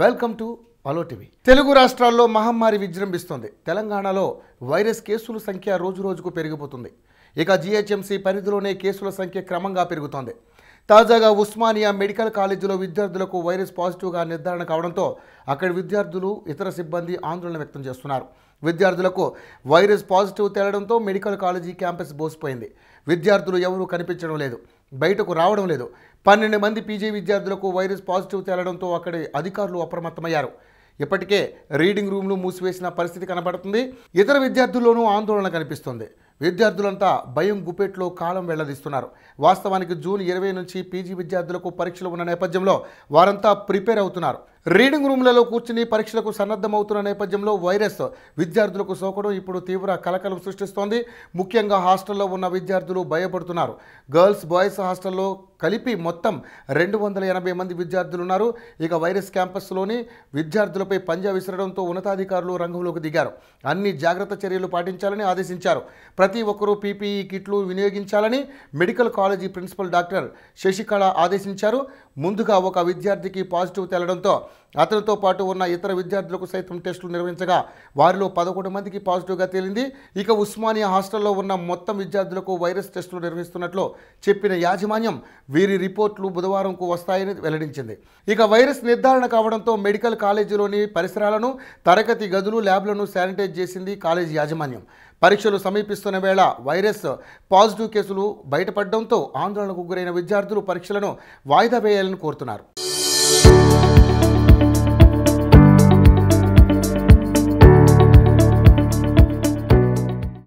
welcome to అలో TV Telugu రాష్ట్రాల్లో మహమ్మారి విజృంభిస్తుంది తెలంగాణలో వైరస్ కేసుల సంఖ్య రోజు రోజుకు పెరిగిపోతుంది ఇక జిహెచ్ఎంసీ పరిధిలోనే కేసుల సంఖ్య క్రమంగా పెరుగుతోంది తాజాగా ఉస్మానియా మెడికల్ కాలేజీలో విద్యార్థులకు వైరస్ పాజిటివ్గా నిర్ధారణ కావడంతో అక్కడి విద్యార్థులు ఇతర సిబ్బంది ఆందోళన వ్యక్తం చేస్తున్నారు విద్యార్థులకు వైరస్ పాజిటివ్ తేలడంతో మెడికల్ కాలేజీ క్యాంపస్ బోసిపోయింది విద్యార్థులు ఎవరూ కనిపించడం లేదు బయటకు రావడం లేదు పన్నెండు మంది పీజీ విద్యార్థులకు వైరస్ పాజిటివ్ తేలడంతో అక్కడి అధికారులు అప్రమత్తమయ్యారు ఇప్పటికే రీడింగ్ రూమ్లు మూసివేసిన పరిస్థితి కనబడుతుంది ఇతర విద్యార్థుల్లోనూ ఆందోళన కనిపిస్తుంది విద్యార్థులంతా భయం గుపేట్లో కాలం వెళ్లదీస్తున్నారు వాస్తవానికి జూన్ ఇరవై నుంచి పీజీ విద్యార్థులకు పరీక్షలు ఉన్న నేపథ్యంలో వారంతా ప్రిపేర్ అవుతున్నారు రీడింగ్ రూమ్లలో కూర్చుని పరీక్షలకు సన్నద్ధమవుతున్న నేపథ్యంలో వైరస్ విద్యార్థులకు సోకడం ఇప్పుడు తీవ్ర కలకలం సృష్టిస్తోంది ముఖ్యంగా హాస్టల్లో ఉన్న విద్యార్థులు భయపడుతున్నారు గర్ల్స్ బాయ్స్ హాస్టల్లో కలిపి మొత్తం రెండు వందల ఎనభై మంది విద్యార్థులు ఉన్నారు ఇక వైరస్ క్యాంపస్లోని విద్యార్థులపై పంజా విసరడంతో ఉన్నతాధికారులు రంగంలోకి దిగారు అన్ని జాగ్రత్త చర్యలు పాటించాలని ఆదేశించారు ప్రతి ఒక్కరూ పీపీఈ కిట్లు వినియోగించాలని medical college principal doctor Sasikala ఆదేశించారు ముందుగా ఒక విద్యార్థికి పాజిటివ్ తేలడంతో అతనితో పాటు ఉన్న ఇతర విద్యార్థులకు సైతం టెస్టులు నిర్వహించగా వారిలో పదకొండు మందికి పాజిటివ్గా తేలింది ఇక ఉస్మానియా హాస్టల్లో ఉన్న మొత్తం విద్యార్థులకు వైరస్ టెస్టులు నిర్వహిస్తున్నట్లు చెప్పిన యాజమాన్యం వీరి రిపోర్ట్లు బుధవారంకు వస్తాయని వెల్లడించింది ఇక వైరస్ నిర్ధారణ కావడంతో మెడికల్ కాలేజీలోని పరిసరాలను తరగతి గదులు ల్యాబ్లను శానిటైజ్ చేసింది కాలేజీ యాజమాన్యం పరీక్షలు సమీపిస్తున్న వేళ వైరస్ పాజిటివ్ కేసులు బయటపడడంతో ఆందోళనకు గురైన విద్యార్థులు పరీక్షలను వాయిదా వేయాలని కోరుతున్నారు